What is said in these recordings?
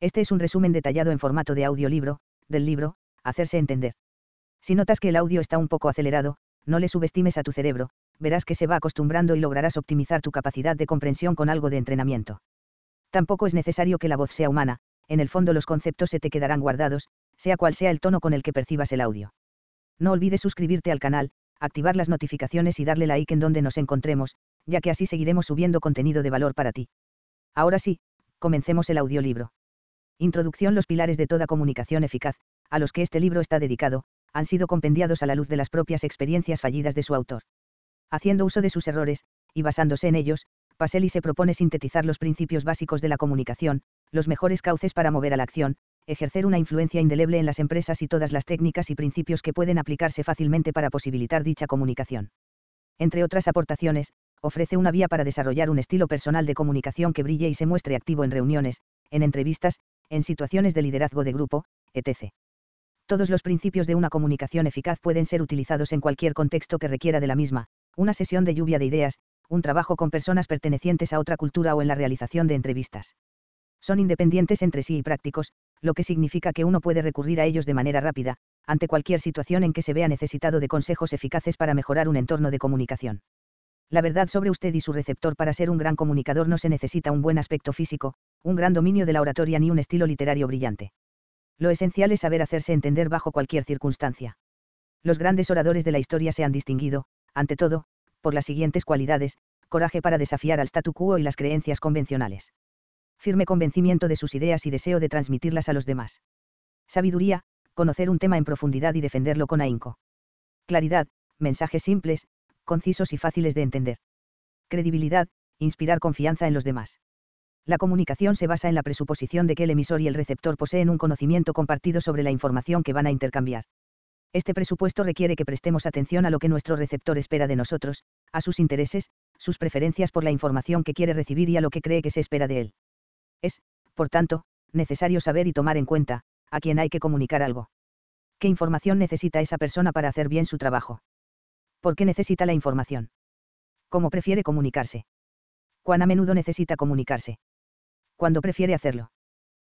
Este es un resumen detallado en formato de audiolibro, del libro, Hacerse entender. Si notas que el audio está un poco acelerado, no le subestimes a tu cerebro, verás que se va acostumbrando y lograrás optimizar tu capacidad de comprensión con algo de entrenamiento. Tampoco es necesario que la voz sea humana, en el fondo los conceptos se te quedarán guardados, sea cual sea el tono con el que percibas el audio. No olvides suscribirte al canal, activar las notificaciones y darle like en donde nos encontremos, ya que así seguiremos subiendo contenido de valor para ti. Ahora sí, comencemos el audiolibro. Introducción Los pilares de toda comunicación eficaz, a los que este libro está dedicado, han sido compendiados a la luz de las propias experiencias fallidas de su autor. Haciendo uso de sus errores, y basándose en ellos, Paselli se propone sintetizar los principios básicos de la comunicación, los mejores cauces para mover a la acción, ejercer una influencia indeleble en las empresas y todas las técnicas y principios que pueden aplicarse fácilmente para posibilitar dicha comunicación. Entre otras aportaciones, ofrece una vía para desarrollar un estilo personal de comunicación que brille y se muestre activo en reuniones, en entrevistas, en situaciones de liderazgo de grupo, etc. Todos los principios de una comunicación eficaz pueden ser utilizados en cualquier contexto que requiera de la misma, una sesión de lluvia de ideas, un trabajo con personas pertenecientes a otra cultura o en la realización de entrevistas. Son independientes entre sí y prácticos, lo que significa que uno puede recurrir a ellos de manera rápida, ante cualquier situación en que se vea necesitado de consejos eficaces para mejorar un entorno de comunicación. La verdad sobre usted y su receptor para ser un gran comunicador no se necesita un buen aspecto físico, un gran dominio de la oratoria ni un estilo literario brillante. Lo esencial es saber hacerse entender bajo cualquier circunstancia. Los grandes oradores de la historia se han distinguido, ante todo, por las siguientes cualidades, coraje para desafiar al statu quo y las creencias convencionales. Firme convencimiento de sus ideas y deseo de transmitirlas a los demás. Sabiduría, conocer un tema en profundidad y defenderlo con ahínco. Claridad, mensajes simples, concisos y fáciles de entender. Credibilidad, inspirar confianza en los demás. La comunicación se basa en la presuposición de que el emisor y el receptor poseen un conocimiento compartido sobre la información que van a intercambiar. Este presupuesto requiere que prestemos atención a lo que nuestro receptor espera de nosotros, a sus intereses, sus preferencias por la información que quiere recibir y a lo que cree que se espera de él. Es, por tanto, necesario saber y tomar en cuenta, a quién hay que comunicar algo. ¿Qué información necesita esa persona para hacer bien su trabajo? ¿Por qué necesita la información? ¿Cómo prefiere comunicarse? ¿Cuán a menudo necesita comunicarse? cuando prefiere hacerlo.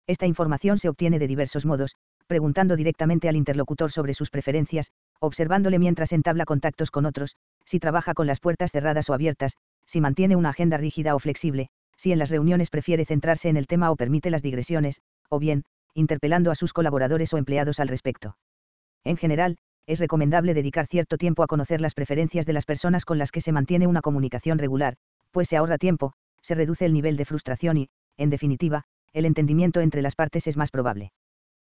Esta información se obtiene de diversos modos, preguntando directamente al interlocutor sobre sus preferencias, observándole mientras entabla contactos con otros, si trabaja con las puertas cerradas o abiertas, si mantiene una agenda rígida o flexible, si en las reuniones prefiere centrarse en el tema o permite las digresiones, o bien, interpelando a sus colaboradores o empleados al respecto. En general, es recomendable dedicar cierto tiempo a conocer las preferencias de las personas con las que se mantiene una comunicación regular, pues se ahorra tiempo, se reduce el nivel de frustración y, en definitiva, el entendimiento entre las partes es más probable.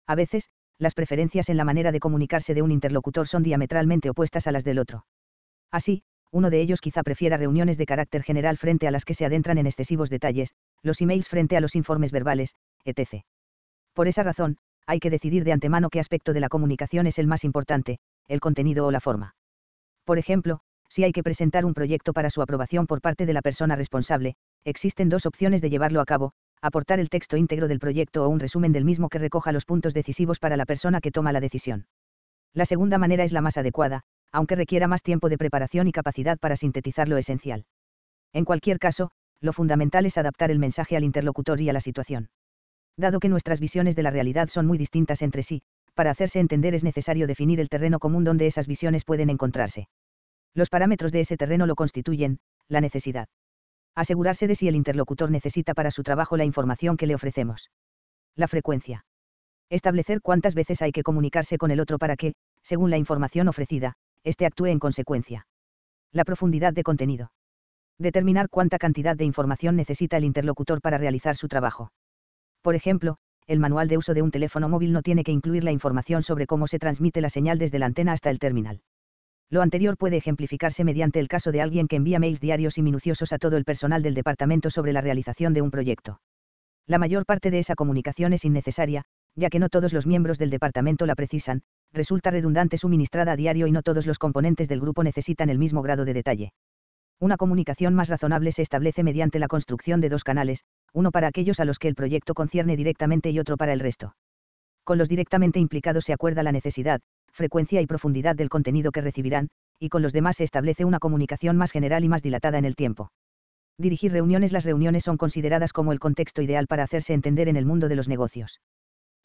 A veces, las preferencias en la manera de comunicarse de un interlocutor son diametralmente opuestas a las del otro. Así, uno de ellos quizá prefiera reuniones de carácter general frente a las que se adentran en excesivos detalles, los emails frente a los informes verbales, etc. Por esa razón, hay que decidir de antemano qué aspecto de la comunicación es el más importante, el contenido o la forma. Por ejemplo, si hay que presentar un proyecto para su aprobación por parte de la persona responsable, existen dos opciones de llevarlo a cabo, aportar el texto íntegro del proyecto o un resumen del mismo que recoja los puntos decisivos para la persona que toma la decisión. La segunda manera es la más adecuada, aunque requiera más tiempo de preparación y capacidad para sintetizar lo esencial. En cualquier caso, lo fundamental es adaptar el mensaje al interlocutor y a la situación. Dado que nuestras visiones de la realidad son muy distintas entre sí, para hacerse entender es necesario definir el terreno común donde esas visiones pueden encontrarse. Los parámetros de ese terreno lo constituyen, la necesidad. Asegurarse de si el interlocutor necesita para su trabajo la información que le ofrecemos. La frecuencia. Establecer cuántas veces hay que comunicarse con el otro para que, según la información ofrecida, éste actúe en consecuencia. La profundidad de contenido. Determinar cuánta cantidad de información necesita el interlocutor para realizar su trabajo. Por ejemplo, el manual de uso de un teléfono móvil no tiene que incluir la información sobre cómo se transmite la señal desde la antena hasta el terminal. Lo anterior puede ejemplificarse mediante el caso de alguien que envía mails diarios y minuciosos a todo el personal del departamento sobre la realización de un proyecto. La mayor parte de esa comunicación es innecesaria, ya que no todos los miembros del departamento la precisan, resulta redundante suministrada a diario y no todos los componentes del grupo necesitan el mismo grado de detalle. Una comunicación más razonable se establece mediante la construcción de dos canales, uno para aquellos a los que el proyecto concierne directamente y otro para el resto con los directamente implicados se acuerda la necesidad, frecuencia y profundidad del contenido que recibirán, y con los demás se establece una comunicación más general y más dilatada en el tiempo. Dirigir reuniones Las reuniones son consideradas como el contexto ideal para hacerse entender en el mundo de los negocios.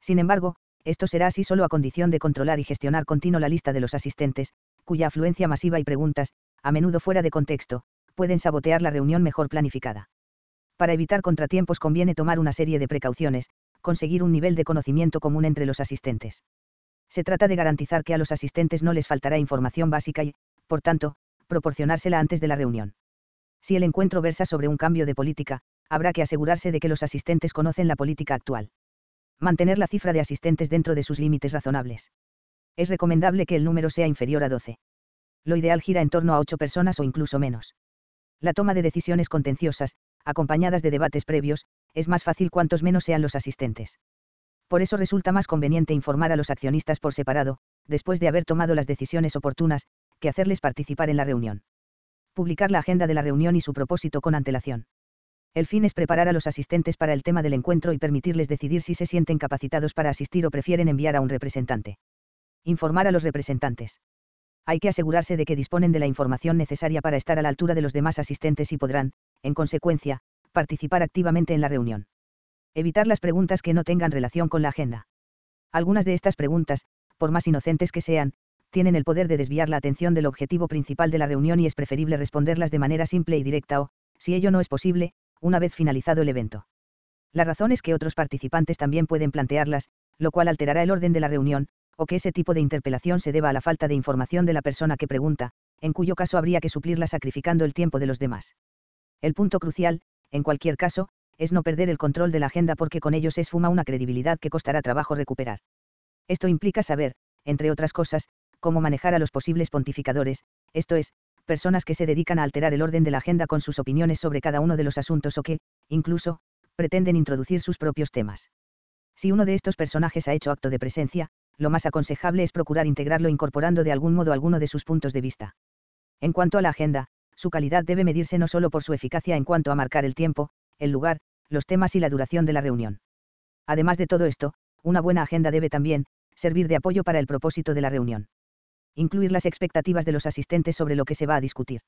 Sin embargo, esto será así solo a condición de controlar y gestionar continuo la lista de los asistentes, cuya afluencia masiva y preguntas, a menudo fuera de contexto, pueden sabotear la reunión mejor planificada. Para evitar contratiempos conviene tomar una serie de precauciones, conseguir un nivel de conocimiento común entre los asistentes. Se trata de garantizar que a los asistentes no les faltará información básica y, por tanto, proporcionársela antes de la reunión. Si el encuentro versa sobre un cambio de política, habrá que asegurarse de que los asistentes conocen la política actual. Mantener la cifra de asistentes dentro de sus límites razonables. Es recomendable que el número sea inferior a 12. Lo ideal gira en torno a 8 personas o incluso menos. La toma de decisiones contenciosas, acompañadas de debates previos, es más fácil cuantos menos sean los asistentes. Por eso resulta más conveniente informar a los accionistas por separado, después de haber tomado las decisiones oportunas, que hacerles participar en la reunión. Publicar la agenda de la reunión y su propósito con antelación. El fin es preparar a los asistentes para el tema del encuentro y permitirles decidir si se sienten capacitados para asistir o prefieren enviar a un representante. Informar a los representantes. Hay que asegurarse de que disponen de la información necesaria para estar a la altura de los demás asistentes y podrán, en consecuencia, participar activamente en la reunión. Evitar las preguntas que no tengan relación con la agenda. Algunas de estas preguntas, por más inocentes que sean, tienen el poder de desviar la atención del objetivo principal de la reunión y es preferible responderlas de manera simple y directa o, si ello no es posible, una vez finalizado el evento. La razón es que otros participantes también pueden plantearlas, lo cual alterará el orden de la reunión, o que ese tipo de interpelación se deba a la falta de información de la persona que pregunta, en cuyo caso habría que suplirla sacrificando el tiempo de los demás. El punto crucial, en cualquier caso, es no perder el control de la agenda porque con ellos se esfuma una credibilidad que costará trabajo recuperar. Esto implica saber, entre otras cosas, cómo manejar a los posibles pontificadores, esto es, personas que se dedican a alterar el orden de la agenda con sus opiniones sobre cada uno de los asuntos o que, incluso, pretenden introducir sus propios temas. Si uno de estos personajes ha hecho acto de presencia, lo más aconsejable es procurar integrarlo incorporando de algún modo alguno de sus puntos de vista. En cuanto a la agenda, su calidad debe medirse no solo por su eficacia en cuanto a marcar el tiempo, el lugar, los temas y la duración de la reunión. Además de todo esto, una buena agenda debe también, servir de apoyo para el propósito de la reunión. Incluir las expectativas de los asistentes sobre lo que se va a discutir.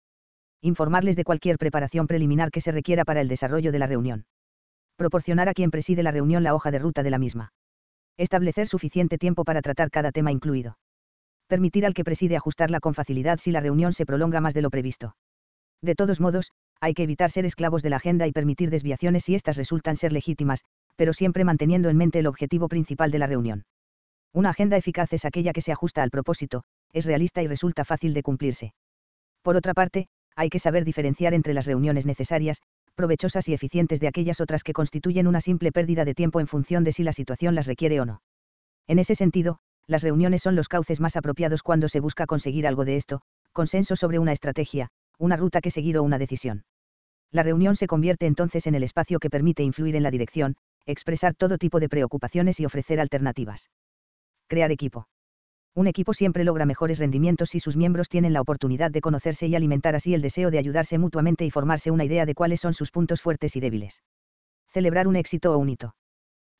Informarles de cualquier preparación preliminar que se requiera para el desarrollo de la reunión. Proporcionar a quien preside la reunión la hoja de ruta de la misma. Establecer suficiente tiempo para tratar cada tema incluido. Permitir al que preside ajustarla con facilidad si la reunión se prolonga más de lo previsto. De todos modos, hay que evitar ser esclavos de la agenda y permitir desviaciones si éstas resultan ser legítimas, pero siempre manteniendo en mente el objetivo principal de la reunión. Una agenda eficaz es aquella que se ajusta al propósito, es realista y resulta fácil de cumplirse. Por otra parte, hay que saber diferenciar entre las reuniones necesarias, provechosas y eficientes de aquellas otras que constituyen una simple pérdida de tiempo en función de si la situación las requiere o no. En ese sentido, las reuniones son los cauces más apropiados cuando se busca conseguir algo de esto, consenso sobre una estrategia, una ruta que seguir o una decisión. La reunión se convierte entonces en el espacio que permite influir en la dirección, expresar todo tipo de preocupaciones y ofrecer alternativas. Crear equipo. Un equipo siempre logra mejores rendimientos si sus miembros tienen la oportunidad de conocerse y alimentar así el deseo de ayudarse mutuamente y formarse una idea de cuáles son sus puntos fuertes y débiles. Celebrar un éxito o un hito.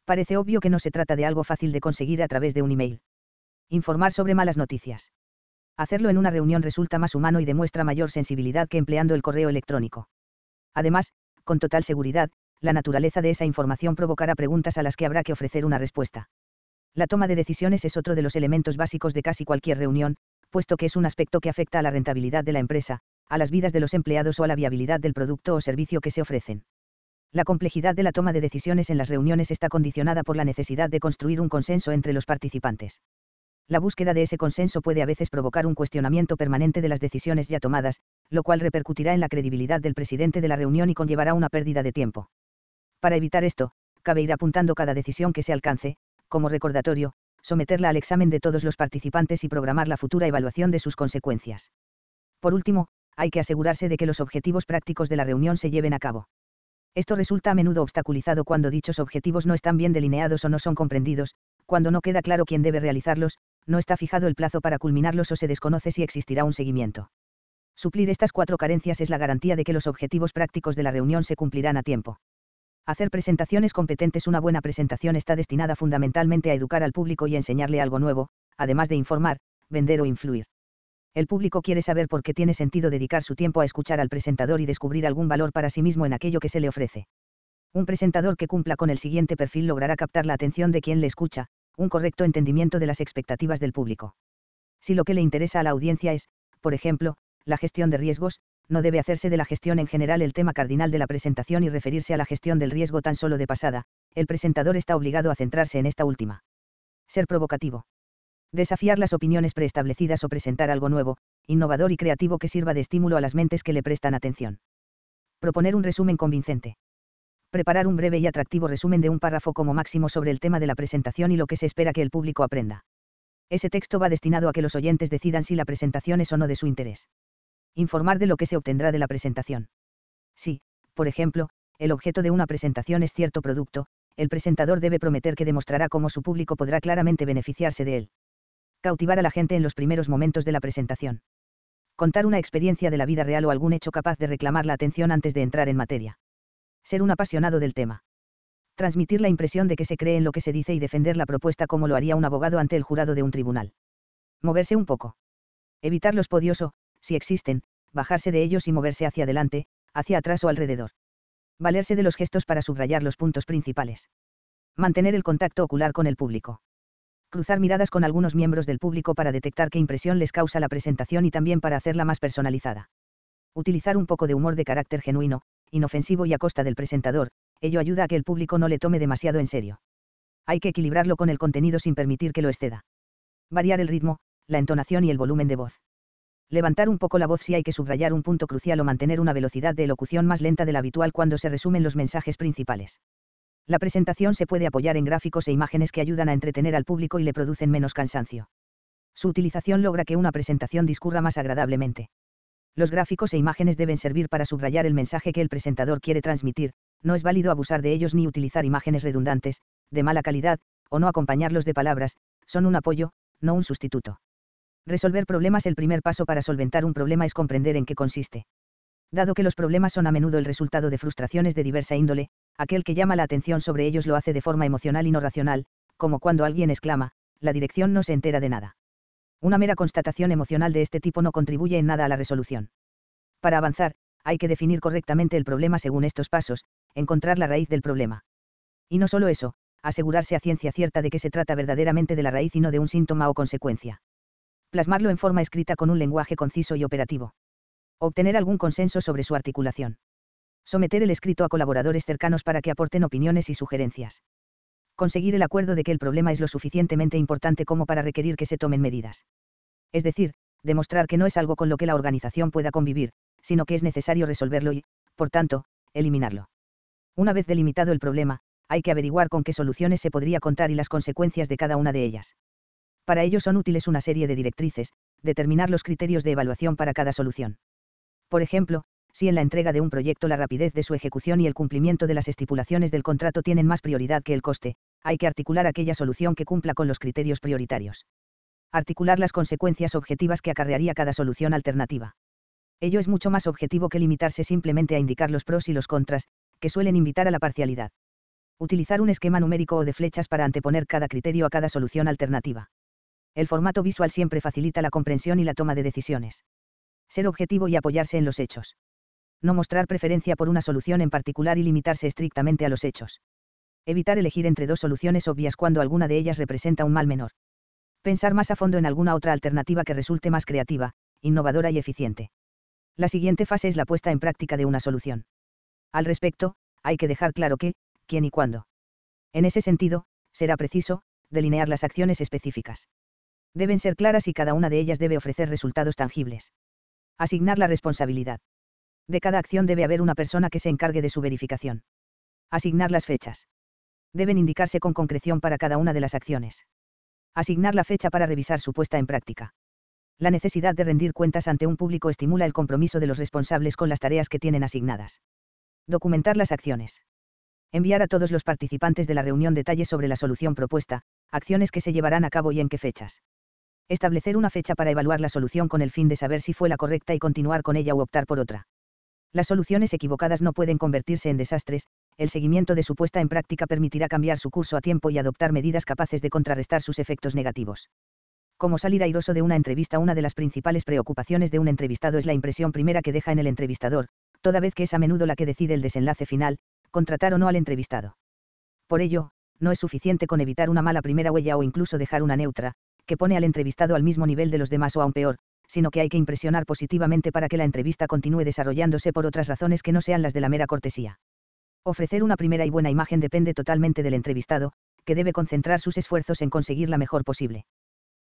Parece obvio que no se trata de algo fácil de conseguir a través de un email. Informar sobre malas noticias hacerlo en una reunión resulta más humano y demuestra mayor sensibilidad que empleando el correo electrónico. Además, con total seguridad, la naturaleza de esa información provocará preguntas a las que habrá que ofrecer una respuesta. La toma de decisiones es otro de los elementos básicos de casi cualquier reunión, puesto que es un aspecto que afecta a la rentabilidad de la empresa, a las vidas de los empleados o a la viabilidad del producto o servicio que se ofrecen. La complejidad de la toma de decisiones en las reuniones está condicionada por la necesidad de construir un consenso entre los participantes la búsqueda de ese consenso puede a veces provocar un cuestionamiento permanente de las decisiones ya tomadas, lo cual repercutirá en la credibilidad del presidente de la reunión y conllevará una pérdida de tiempo. Para evitar esto, cabe ir apuntando cada decisión que se alcance, como recordatorio, someterla al examen de todos los participantes y programar la futura evaluación de sus consecuencias. Por último, hay que asegurarse de que los objetivos prácticos de la reunión se lleven a cabo. Esto resulta a menudo obstaculizado cuando dichos objetivos no están bien delineados o no son comprendidos, cuando no queda claro quién debe realizarlos, no está fijado el plazo para culminarlos o se desconoce si existirá un seguimiento. Suplir estas cuatro carencias es la garantía de que los objetivos prácticos de la reunión se cumplirán a tiempo. Hacer presentaciones competentes Una buena presentación está destinada fundamentalmente a educar al público y enseñarle algo nuevo, además de informar, vender o influir. El público quiere saber por qué tiene sentido dedicar su tiempo a escuchar al presentador y descubrir algún valor para sí mismo en aquello que se le ofrece. Un presentador que cumpla con el siguiente perfil logrará captar la atención de quien le escucha, un correcto entendimiento de las expectativas del público. Si lo que le interesa a la audiencia es, por ejemplo, la gestión de riesgos, no debe hacerse de la gestión en general el tema cardinal de la presentación y referirse a la gestión del riesgo tan solo de pasada, el presentador está obligado a centrarse en esta última. Ser provocativo. Desafiar las opiniones preestablecidas o presentar algo nuevo, innovador y creativo que sirva de estímulo a las mentes que le prestan atención. Proponer un resumen convincente preparar un breve y atractivo resumen de un párrafo como máximo sobre el tema de la presentación y lo que se espera que el público aprenda. Ese texto va destinado a que los oyentes decidan si la presentación es o no de su interés. Informar de lo que se obtendrá de la presentación. Si, por ejemplo, el objeto de una presentación es cierto producto, el presentador debe prometer que demostrará cómo su público podrá claramente beneficiarse de él. Cautivar a la gente en los primeros momentos de la presentación. Contar una experiencia de la vida real o algún hecho capaz de reclamar la atención antes de entrar en materia ser un apasionado del tema. Transmitir la impresión de que se cree en lo que se dice y defender la propuesta como lo haría un abogado ante el jurado de un tribunal. Moverse un poco. Evitar los podios o, si existen, bajarse de ellos y moverse hacia adelante, hacia atrás o alrededor. Valerse de los gestos para subrayar los puntos principales. Mantener el contacto ocular con el público. Cruzar miradas con algunos miembros del público para detectar qué impresión les causa la presentación y también para hacerla más personalizada. Utilizar un poco de humor de carácter genuino, inofensivo y a costa del presentador, ello ayuda a que el público no le tome demasiado en serio. Hay que equilibrarlo con el contenido sin permitir que lo exceda. Variar el ritmo, la entonación y el volumen de voz. Levantar un poco la voz si hay que subrayar un punto crucial o mantener una velocidad de elocución más lenta de la habitual cuando se resumen los mensajes principales. La presentación se puede apoyar en gráficos e imágenes que ayudan a entretener al público y le producen menos cansancio. Su utilización logra que una presentación discurra más agradablemente. Los gráficos e imágenes deben servir para subrayar el mensaje que el presentador quiere transmitir, no es válido abusar de ellos ni utilizar imágenes redundantes, de mala calidad, o no acompañarlos de palabras, son un apoyo, no un sustituto. Resolver problemas El primer paso para solventar un problema es comprender en qué consiste. Dado que los problemas son a menudo el resultado de frustraciones de diversa índole, aquel que llama la atención sobre ellos lo hace de forma emocional y no racional, como cuando alguien exclama, la dirección no se entera de nada. Una mera constatación emocional de este tipo no contribuye en nada a la resolución. Para avanzar, hay que definir correctamente el problema según estos pasos, encontrar la raíz del problema. Y no solo eso, asegurarse a ciencia cierta de que se trata verdaderamente de la raíz y no de un síntoma o consecuencia. Plasmarlo en forma escrita con un lenguaje conciso y operativo. Obtener algún consenso sobre su articulación. Someter el escrito a colaboradores cercanos para que aporten opiniones y sugerencias conseguir el acuerdo de que el problema es lo suficientemente importante como para requerir que se tomen medidas. Es decir, demostrar que no es algo con lo que la organización pueda convivir, sino que es necesario resolverlo y, por tanto, eliminarlo. Una vez delimitado el problema, hay que averiguar con qué soluciones se podría contar y las consecuencias de cada una de ellas. Para ello son útiles una serie de directrices, determinar los criterios de evaluación para cada solución. Por ejemplo, si en la entrega de un proyecto la rapidez de su ejecución y el cumplimiento de las estipulaciones del contrato tienen más prioridad que el coste, hay que articular aquella solución que cumpla con los criterios prioritarios. Articular las consecuencias objetivas que acarrearía cada solución alternativa. Ello es mucho más objetivo que limitarse simplemente a indicar los pros y los contras, que suelen invitar a la parcialidad. Utilizar un esquema numérico o de flechas para anteponer cada criterio a cada solución alternativa. El formato visual siempre facilita la comprensión y la toma de decisiones. Ser objetivo y apoyarse en los hechos no mostrar preferencia por una solución en particular y limitarse estrictamente a los hechos. Evitar elegir entre dos soluciones obvias cuando alguna de ellas representa un mal menor. Pensar más a fondo en alguna otra alternativa que resulte más creativa, innovadora y eficiente. La siguiente fase es la puesta en práctica de una solución. Al respecto, hay que dejar claro qué, quién y cuándo. En ese sentido, será preciso, delinear las acciones específicas. Deben ser claras y cada una de ellas debe ofrecer resultados tangibles. Asignar la responsabilidad. De cada acción debe haber una persona que se encargue de su verificación. Asignar las fechas. Deben indicarse con concreción para cada una de las acciones. Asignar la fecha para revisar su puesta en práctica. La necesidad de rendir cuentas ante un público estimula el compromiso de los responsables con las tareas que tienen asignadas. Documentar las acciones. Enviar a todos los participantes de la reunión detalles sobre la solución propuesta, acciones que se llevarán a cabo y en qué fechas establecer una fecha para evaluar la solución con el fin de saber si fue la correcta y continuar con ella u optar por otra. Las soluciones equivocadas no pueden convertirse en desastres, el seguimiento de su puesta en práctica permitirá cambiar su curso a tiempo y adoptar medidas capaces de contrarrestar sus efectos negativos. Como salir airoso de una entrevista? Una de las principales preocupaciones de un entrevistado es la impresión primera que deja en el entrevistador, toda vez que es a menudo la que decide el desenlace final, contratar o no al entrevistado. Por ello, no es suficiente con evitar una mala primera huella o incluso dejar una neutra, que pone al entrevistado al mismo nivel de los demás o aún peor, sino que hay que impresionar positivamente para que la entrevista continúe desarrollándose por otras razones que no sean las de la mera cortesía. Ofrecer una primera y buena imagen depende totalmente del entrevistado, que debe concentrar sus esfuerzos en conseguir la mejor posible.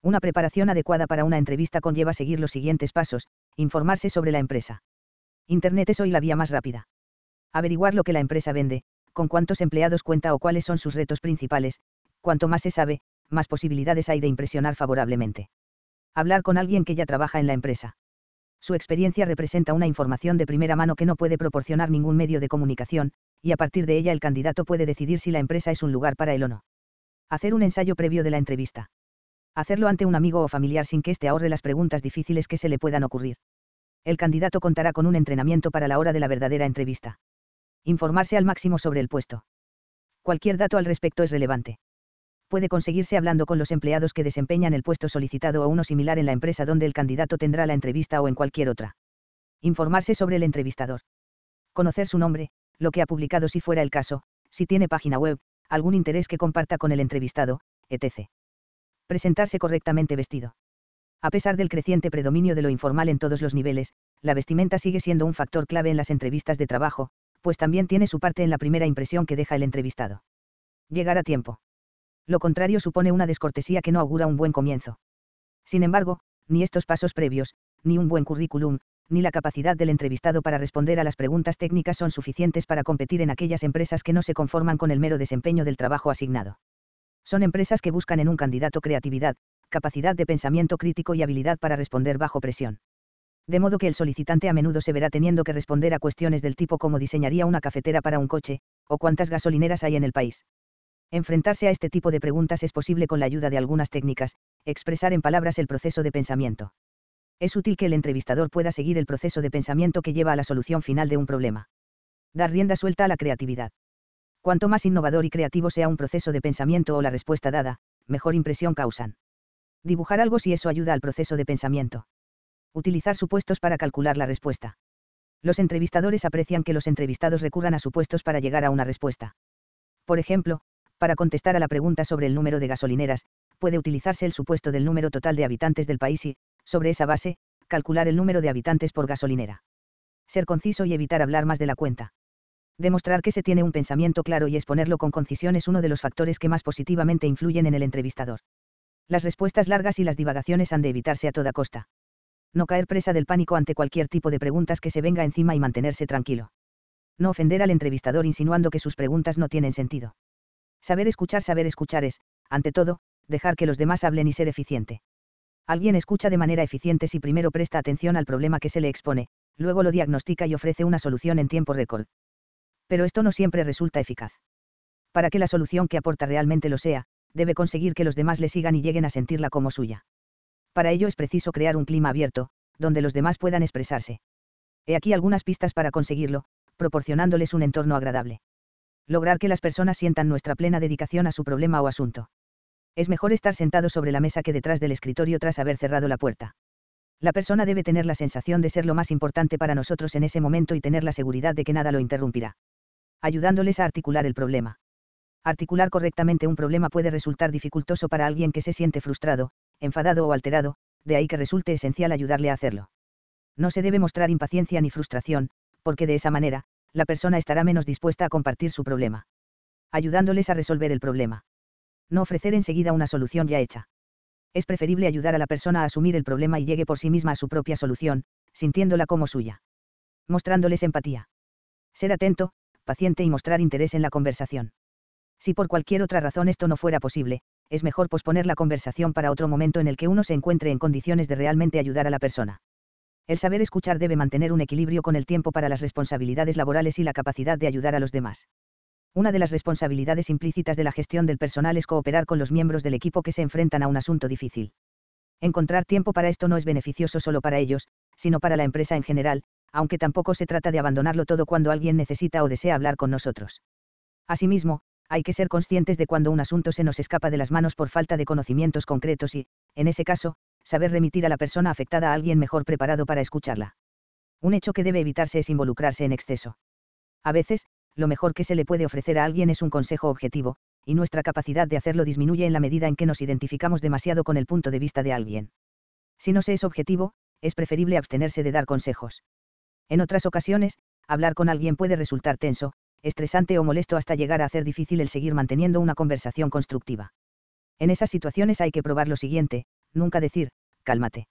Una preparación adecuada para una entrevista conlleva seguir los siguientes pasos, informarse sobre la empresa. Internet es hoy la vía más rápida. Averiguar lo que la empresa vende, con cuántos empleados cuenta o cuáles son sus retos principales, cuanto más se sabe, más posibilidades hay de impresionar favorablemente hablar con alguien que ya trabaja en la empresa. Su experiencia representa una información de primera mano que no puede proporcionar ningún medio de comunicación, y a partir de ella el candidato puede decidir si la empresa es un lugar para él o no. Hacer un ensayo previo de la entrevista. Hacerlo ante un amigo o familiar sin que éste ahorre las preguntas difíciles que se le puedan ocurrir. El candidato contará con un entrenamiento para la hora de la verdadera entrevista. Informarse al máximo sobre el puesto. Cualquier dato al respecto es relevante puede conseguirse hablando con los empleados que desempeñan el puesto solicitado o uno similar en la empresa donde el candidato tendrá la entrevista o en cualquier otra. Informarse sobre el entrevistador. Conocer su nombre, lo que ha publicado si fuera el caso, si tiene página web, algún interés que comparta con el entrevistado, etc. Presentarse correctamente vestido. A pesar del creciente predominio de lo informal en todos los niveles, la vestimenta sigue siendo un factor clave en las entrevistas de trabajo, pues también tiene su parte en la primera impresión que deja el entrevistado. Llegar a tiempo. Lo contrario supone una descortesía que no augura un buen comienzo. Sin embargo, ni estos pasos previos, ni un buen currículum, ni la capacidad del entrevistado para responder a las preguntas técnicas son suficientes para competir en aquellas empresas que no se conforman con el mero desempeño del trabajo asignado. Son empresas que buscan en un candidato creatividad, capacidad de pensamiento crítico y habilidad para responder bajo presión. De modo que el solicitante a menudo se verá teniendo que responder a cuestiones del tipo cómo diseñaría una cafetera para un coche, o cuántas gasolineras hay en el país. Enfrentarse a este tipo de preguntas es posible con la ayuda de algunas técnicas, expresar en palabras el proceso de pensamiento. Es útil que el entrevistador pueda seguir el proceso de pensamiento que lleva a la solución final de un problema. Dar rienda suelta a la creatividad. Cuanto más innovador y creativo sea un proceso de pensamiento o la respuesta dada, mejor impresión causan. Dibujar algo si eso ayuda al proceso de pensamiento. Utilizar supuestos para calcular la respuesta. Los entrevistadores aprecian que los entrevistados recurran a supuestos para llegar a una respuesta. Por ejemplo, para contestar a la pregunta sobre el número de gasolineras, puede utilizarse el supuesto del número total de habitantes del país y, sobre esa base, calcular el número de habitantes por gasolinera. Ser conciso y evitar hablar más de la cuenta. Demostrar que se tiene un pensamiento claro y exponerlo con concisión es uno de los factores que más positivamente influyen en el entrevistador. Las respuestas largas y las divagaciones han de evitarse a toda costa. No caer presa del pánico ante cualquier tipo de preguntas que se venga encima y mantenerse tranquilo. No ofender al entrevistador insinuando que sus preguntas no tienen sentido. Saber escuchar, saber escuchar es, ante todo, dejar que los demás hablen y ser eficiente. Alguien escucha de manera eficiente si primero presta atención al problema que se le expone, luego lo diagnostica y ofrece una solución en tiempo récord. Pero esto no siempre resulta eficaz. Para que la solución que aporta realmente lo sea, debe conseguir que los demás le sigan y lleguen a sentirla como suya. Para ello es preciso crear un clima abierto, donde los demás puedan expresarse. He aquí algunas pistas para conseguirlo, proporcionándoles un entorno agradable lograr que las personas sientan nuestra plena dedicación a su problema o asunto. Es mejor estar sentado sobre la mesa que detrás del escritorio tras haber cerrado la puerta. La persona debe tener la sensación de ser lo más importante para nosotros en ese momento y tener la seguridad de que nada lo interrumpirá. Ayudándoles a articular el problema. Articular correctamente un problema puede resultar dificultoso para alguien que se siente frustrado, enfadado o alterado, de ahí que resulte esencial ayudarle a hacerlo. No se debe mostrar impaciencia ni frustración, porque de esa manera, la persona estará menos dispuesta a compartir su problema. Ayudándoles a resolver el problema. No ofrecer enseguida una solución ya hecha. Es preferible ayudar a la persona a asumir el problema y llegue por sí misma a su propia solución, sintiéndola como suya. Mostrándoles empatía. Ser atento, paciente y mostrar interés en la conversación. Si por cualquier otra razón esto no fuera posible, es mejor posponer la conversación para otro momento en el que uno se encuentre en condiciones de realmente ayudar a la persona. El saber escuchar debe mantener un equilibrio con el tiempo para las responsabilidades laborales y la capacidad de ayudar a los demás. Una de las responsabilidades implícitas de la gestión del personal es cooperar con los miembros del equipo que se enfrentan a un asunto difícil. Encontrar tiempo para esto no es beneficioso solo para ellos, sino para la empresa en general, aunque tampoco se trata de abandonarlo todo cuando alguien necesita o desea hablar con nosotros. Asimismo, hay que ser conscientes de cuando un asunto se nos escapa de las manos por falta de conocimientos concretos y, en ese caso, saber remitir a la persona afectada a alguien mejor preparado para escucharla. Un hecho que debe evitarse es involucrarse en exceso. A veces, lo mejor que se le puede ofrecer a alguien es un consejo objetivo, y nuestra capacidad de hacerlo disminuye en la medida en que nos identificamos demasiado con el punto de vista de alguien. Si no se es objetivo, es preferible abstenerse de dar consejos. En otras ocasiones, hablar con alguien puede resultar tenso, estresante o molesto hasta llegar a hacer difícil el seguir manteniendo una conversación constructiva. En esas situaciones hay que probar lo siguiente, nunca decir, cálmate.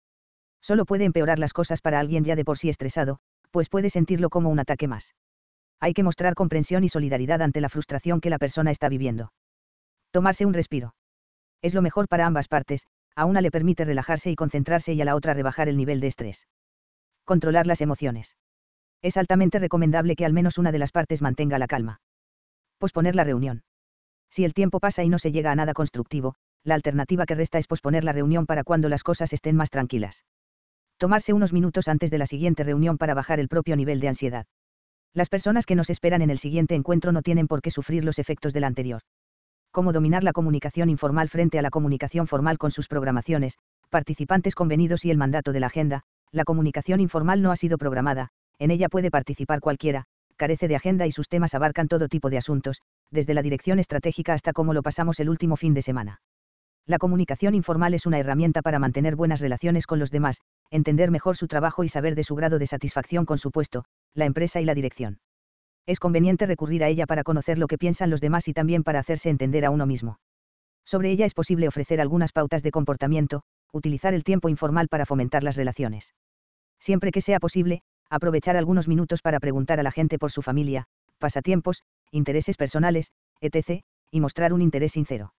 Solo puede empeorar las cosas para alguien ya de por sí estresado, pues puede sentirlo como un ataque más. Hay que mostrar comprensión y solidaridad ante la frustración que la persona está viviendo. Tomarse un respiro. Es lo mejor para ambas partes, a una le permite relajarse y concentrarse y a la otra rebajar el nivel de estrés. Controlar las emociones. Es altamente recomendable que al menos una de las partes mantenga la calma. Posponer la reunión. Si el tiempo pasa y no se llega a nada constructivo, la alternativa que resta es posponer la reunión para cuando las cosas estén más tranquilas. Tomarse unos minutos antes de la siguiente reunión para bajar el propio nivel de ansiedad. Las personas que nos esperan en el siguiente encuentro no tienen por qué sufrir los efectos del anterior. Cómo dominar la comunicación informal frente a la comunicación formal con sus programaciones, participantes convenidos y el mandato de la agenda, la comunicación informal no ha sido programada, en ella puede participar cualquiera, carece de agenda y sus temas abarcan todo tipo de asuntos, desde la dirección estratégica hasta cómo lo pasamos el último fin de semana. La comunicación informal es una herramienta para mantener buenas relaciones con los demás, entender mejor su trabajo y saber de su grado de satisfacción con su puesto, la empresa y la dirección. Es conveniente recurrir a ella para conocer lo que piensan los demás y también para hacerse entender a uno mismo. Sobre ella es posible ofrecer algunas pautas de comportamiento, utilizar el tiempo informal para fomentar las relaciones. Siempre que sea posible, aprovechar algunos minutos para preguntar a la gente por su familia, pasatiempos, intereses personales, etc., y mostrar un interés sincero.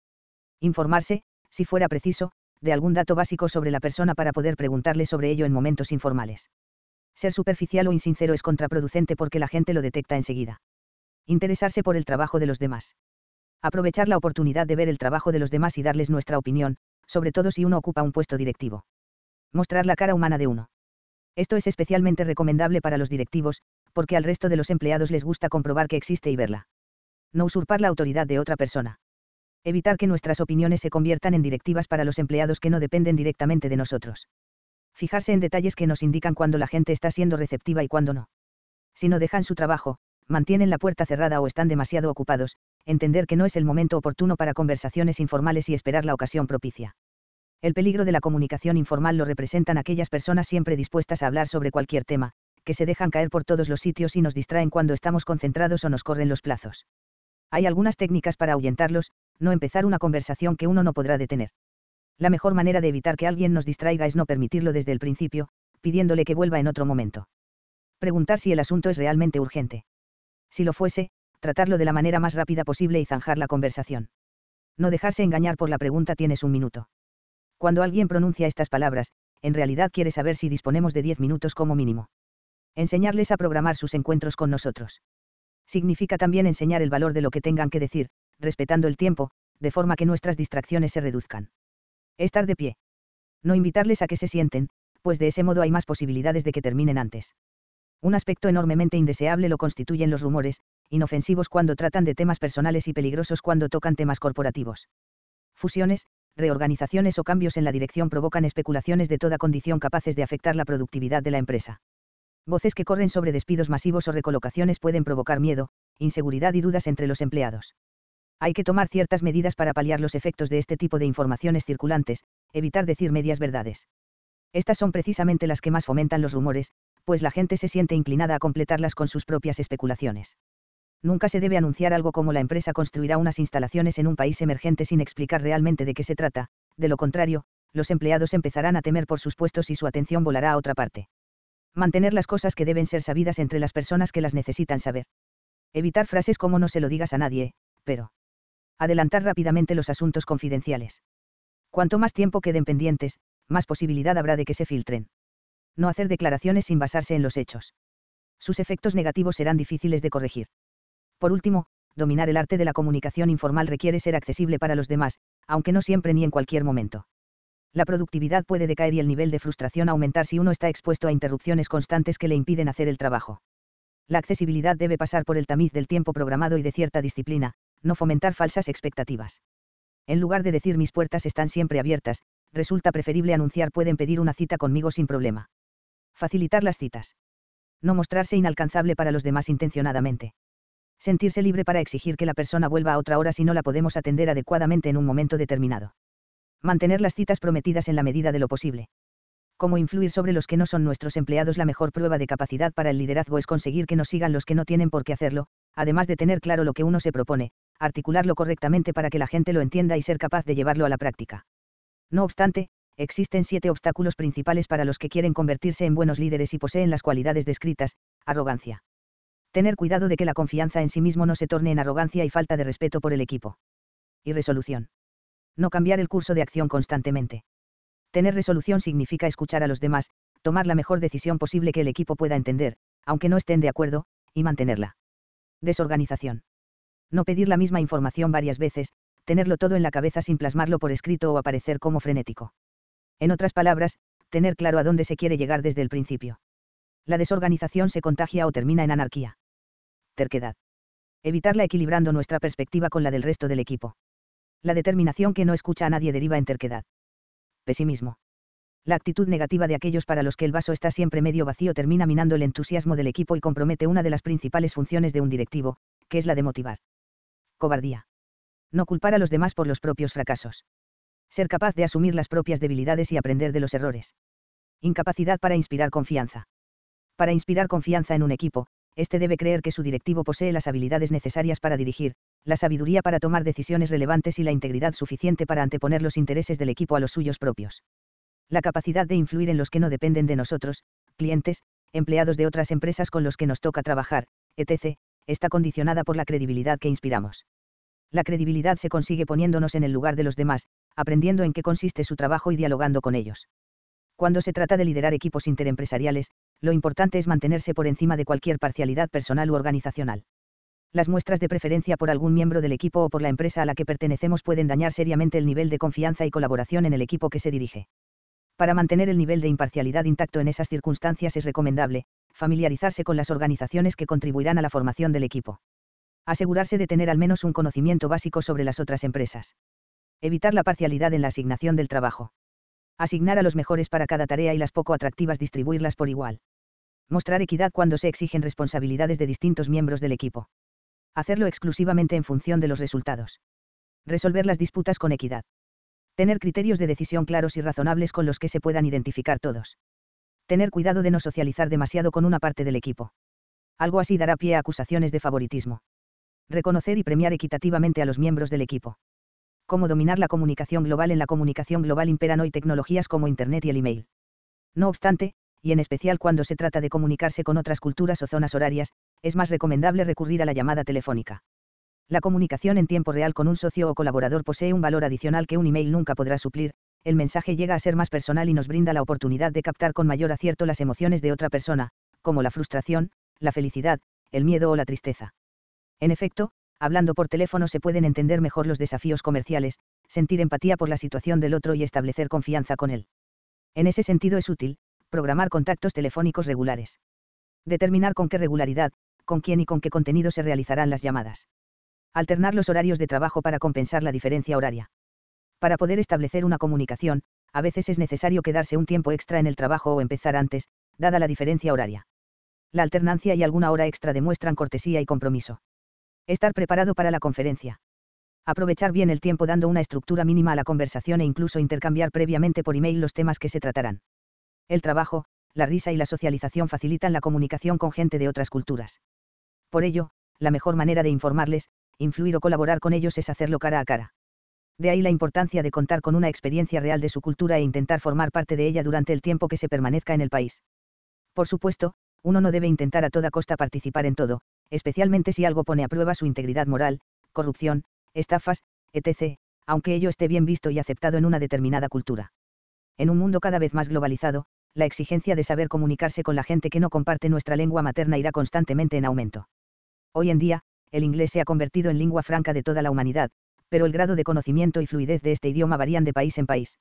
Informarse, si fuera preciso, de algún dato básico sobre la persona para poder preguntarle sobre ello en momentos informales. Ser superficial o insincero es contraproducente porque la gente lo detecta enseguida. Interesarse por el trabajo de los demás. Aprovechar la oportunidad de ver el trabajo de los demás y darles nuestra opinión, sobre todo si uno ocupa un puesto directivo. Mostrar la cara humana de uno. Esto es especialmente recomendable para los directivos, porque al resto de los empleados les gusta comprobar que existe y verla. No usurpar la autoridad de otra persona evitar que nuestras opiniones se conviertan en directivas para los empleados que no dependen directamente de nosotros. Fijarse en detalles que nos indican cuándo la gente está siendo receptiva y cuándo no. Si no dejan su trabajo, mantienen la puerta cerrada o están demasiado ocupados, entender que no es el momento oportuno para conversaciones informales y esperar la ocasión propicia. El peligro de la comunicación informal lo representan aquellas personas siempre dispuestas a hablar sobre cualquier tema, que se dejan caer por todos los sitios y nos distraen cuando estamos concentrados o nos corren los plazos. Hay algunas técnicas para ahuyentarlos, no empezar una conversación que uno no podrá detener. La mejor manera de evitar que alguien nos distraiga es no permitirlo desde el principio, pidiéndole que vuelva en otro momento. Preguntar si el asunto es realmente urgente. Si lo fuese, tratarlo de la manera más rápida posible y zanjar la conversación. No dejarse engañar por la pregunta tienes un minuto. Cuando alguien pronuncia estas palabras, en realidad quiere saber si disponemos de 10 minutos como mínimo. Enseñarles a programar sus encuentros con nosotros significa también enseñar el valor de lo que tengan que decir, respetando el tiempo, de forma que nuestras distracciones se reduzcan. Estar de pie. No invitarles a que se sienten, pues de ese modo hay más posibilidades de que terminen antes. Un aspecto enormemente indeseable lo constituyen los rumores, inofensivos cuando tratan de temas personales y peligrosos cuando tocan temas corporativos. Fusiones, reorganizaciones o cambios en la dirección provocan especulaciones de toda condición capaces de afectar la productividad de la empresa. Voces que corren sobre despidos masivos o recolocaciones pueden provocar miedo, inseguridad y dudas entre los empleados. Hay que tomar ciertas medidas para paliar los efectos de este tipo de informaciones circulantes, evitar decir medias verdades. Estas son precisamente las que más fomentan los rumores, pues la gente se siente inclinada a completarlas con sus propias especulaciones. Nunca se debe anunciar algo como la empresa construirá unas instalaciones en un país emergente sin explicar realmente de qué se trata, de lo contrario, los empleados empezarán a temer por sus puestos y su atención volará a otra parte. Mantener las cosas que deben ser sabidas entre las personas que las necesitan saber. Evitar frases como no se lo digas a nadie, pero. Adelantar rápidamente los asuntos confidenciales. Cuanto más tiempo queden pendientes, más posibilidad habrá de que se filtren. No hacer declaraciones sin basarse en los hechos. Sus efectos negativos serán difíciles de corregir. Por último, dominar el arte de la comunicación informal requiere ser accesible para los demás, aunque no siempre ni en cualquier momento la productividad puede decaer y el nivel de frustración aumentar si uno está expuesto a interrupciones constantes que le impiden hacer el trabajo. La accesibilidad debe pasar por el tamiz del tiempo programado y de cierta disciplina, no fomentar falsas expectativas. En lugar de decir mis puertas están siempre abiertas, resulta preferible anunciar pueden pedir una cita conmigo sin problema. Facilitar las citas. No mostrarse inalcanzable para los demás intencionadamente. Sentirse libre para exigir que la persona vuelva a otra hora si no la podemos atender adecuadamente en un momento determinado. Mantener las citas prometidas en la medida de lo posible. Cómo influir sobre los que no son nuestros empleados. La mejor prueba de capacidad para el liderazgo es conseguir que nos sigan los que no tienen por qué hacerlo, además de tener claro lo que uno se propone, articularlo correctamente para que la gente lo entienda y ser capaz de llevarlo a la práctica. No obstante, existen siete obstáculos principales para los que quieren convertirse en buenos líderes y poseen las cualidades descritas, arrogancia. Tener cuidado de que la confianza en sí mismo no se torne en arrogancia y falta de respeto por el equipo. Y resolución. No cambiar el curso de acción constantemente. Tener resolución significa escuchar a los demás, tomar la mejor decisión posible que el equipo pueda entender, aunque no estén de acuerdo, y mantenerla. Desorganización. No pedir la misma información varias veces, tenerlo todo en la cabeza sin plasmarlo por escrito o aparecer como frenético. En otras palabras, tener claro a dónde se quiere llegar desde el principio. La desorganización se contagia o termina en anarquía. Terquedad. Evitarla equilibrando nuestra perspectiva con la del resto del equipo. La determinación que no escucha a nadie deriva en terquedad. Pesimismo. La actitud negativa de aquellos para los que el vaso está siempre medio vacío termina minando el entusiasmo del equipo y compromete una de las principales funciones de un directivo, que es la de motivar. Cobardía. No culpar a los demás por los propios fracasos. Ser capaz de asumir las propias debilidades y aprender de los errores. Incapacidad para inspirar confianza. Para inspirar confianza en un equipo, este debe creer que su directivo posee las habilidades necesarias para dirigir, la sabiduría para tomar decisiones relevantes y la integridad suficiente para anteponer los intereses del equipo a los suyos propios. La capacidad de influir en los que no dependen de nosotros, clientes, empleados de otras empresas con los que nos toca trabajar, etc., está condicionada por la credibilidad que inspiramos. La credibilidad se consigue poniéndonos en el lugar de los demás, aprendiendo en qué consiste su trabajo y dialogando con ellos. Cuando se trata de liderar equipos interempresariales, lo importante es mantenerse por encima de cualquier parcialidad personal u organizacional las muestras de preferencia por algún miembro del equipo o por la empresa a la que pertenecemos pueden dañar seriamente el nivel de confianza y colaboración en el equipo que se dirige. Para mantener el nivel de imparcialidad intacto en esas circunstancias es recomendable, familiarizarse con las organizaciones que contribuirán a la formación del equipo. Asegurarse de tener al menos un conocimiento básico sobre las otras empresas. Evitar la parcialidad en la asignación del trabajo. Asignar a los mejores para cada tarea y las poco atractivas distribuirlas por igual. Mostrar equidad cuando se exigen responsabilidades de distintos miembros del equipo hacerlo exclusivamente en función de los resultados. Resolver las disputas con equidad. Tener criterios de decisión claros y razonables con los que se puedan identificar todos. Tener cuidado de no socializar demasiado con una parte del equipo. Algo así dará pie a acusaciones de favoritismo. Reconocer y premiar equitativamente a los miembros del equipo. Cómo dominar la comunicación global. En la comunicación global imperan hoy tecnologías como Internet y el email. No obstante, y en especial cuando se trata de comunicarse con otras culturas o zonas horarias, es más recomendable recurrir a la llamada telefónica. La comunicación en tiempo real con un socio o colaborador posee un valor adicional que un email nunca podrá suplir, el mensaje llega a ser más personal y nos brinda la oportunidad de captar con mayor acierto las emociones de otra persona, como la frustración, la felicidad, el miedo o la tristeza. En efecto, hablando por teléfono se pueden entender mejor los desafíos comerciales, sentir empatía por la situación del otro y establecer confianza con él. En ese sentido es útil, programar contactos telefónicos regulares. Determinar con qué regularidad, con quién y con qué contenido se realizarán las llamadas. Alternar los horarios de trabajo para compensar la diferencia horaria. Para poder establecer una comunicación, a veces es necesario quedarse un tiempo extra en el trabajo o empezar antes, dada la diferencia horaria. La alternancia y alguna hora extra demuestran cortesía y compromiso. Estar preparado para la conferencia. Aprovechar bien el tiempo dando una estructura mínima a la conversación e incluso intercambiar previamente por email los temas que se tratarán. El trabajo, la risa y la socialización facilitan la comunicación con gente de otras culturas. Por ello, la mejor manera de informarles, influir o colaborar con ellos es hacerlo cara a cara. De ahí la importancia de contar con una experiencia real de su cultura e intentar formar parte de ella durante el tiempo que se permanezca en el país. Por supuesto, uno no debe intentar a toda costa participar en todo, especialmente si algo pone a prueba su integridad moral, corrupción, estafas, etc., aunque ello esté bien visto y aceptado en una determinada cultura. En un mundo cada vez más globalizado, la exigencia de saber comunicarse con la gente que no comparte nuestra lengua materna irá constantemente en aumento. Hoy en día, el inglés se ha convertido en lengua franca de toda la humanidad, pero el grado de conocimiento y fluidez de este idioma varían de país en país.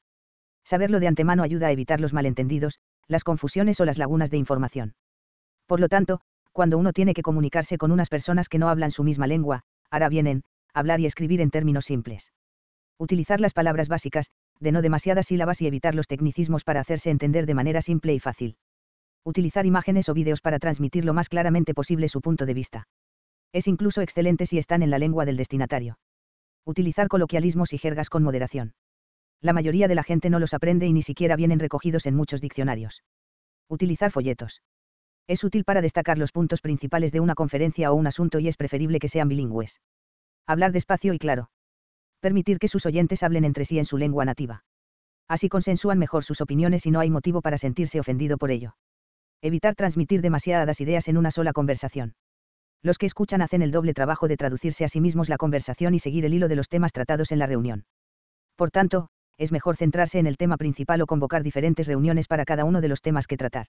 Saberlo de antemano ayuda a evitar los malentendidos, las confusiones o las lagunas de información. Por lo tanto, cuando uno tiene que comunicarse con unas personas que no hablan su misma lengua, hará bien en hablar y escribir en términos simples. Utilizar las palabras básicas, de no demasiadas sílabas y evitar los tecnicismos para hacerse entender de manera simple y fácil. Utilizar imágenes o vídeos para transmitir lo más claramente posible su punto de vista. Es incluso excelente si están en la lengua del destinatario. Utilizar coloquialismos y jergas con moderación. La mayoría de la gente no los aprende y ni siquiera vienen recogidos en muchos diccionarios. Utilizar folletos. Es útil para destacar los puntos principales de una conferencia o un asunto y es preferible que sean bilingües. Hablar despacio y claro. Permitir que sus oyentes hablen entre sí en su lengua nativa. Así consensúan mejor sus opiniones y no hay motivo para sentirse ofendido por ello. Evitar transmitir demasiadas ideas en una sola conversación los que escuchan hacen el doble trabajo de traducirse a sí mismos la conversación y seguir el hilo de los temas tratados en la reunión. Por tanto, es mejor centrarse en el tema principal o convocar diferentes reuniones para cada uno de los temas que tratar.